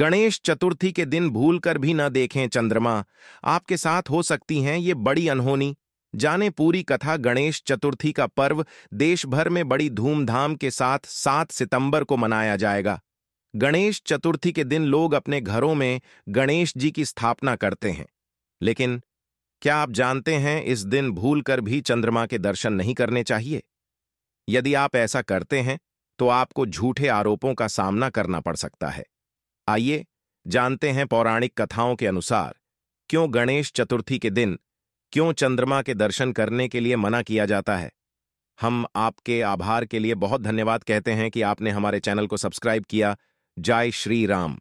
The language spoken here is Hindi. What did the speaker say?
गणेश चतुर्थी के दिन भूल कर भी न देखें चंद्रमा आपके साथ हो सकती हैं ये बड़ी अनहोनी जाने पूरी कथा गणेश चतुर्थी का पर्व देश भर में बड़ी धूमधाम के साथ सात सितंबर को मनाया जाएगा गणेश चतुर्थी के दिन लोग अपने घरों में गणेश जी की स्थापना करते हैं लेकिन क्या आप जानते हैं इस दिन भूल कर भी चंद्रमा के दर्शन नहीं करने चाहिए यदि आप ऐसा करते हैं तो आपको झूठे आरोपों का सामना करना पड़ सकता है आइए जानते हैं पौराणिक कथाओं के अनुसार क्यों गणेश चतुर्थी के दिन क्यों चंद्रमा के दर्शन करने के लिए मना किया जाता है हम आपके आभार के लिए बहुत धन्यवाद कहते हैं कि आपने हमारे चैनल को सब्सक्राइब किया जय श्री राम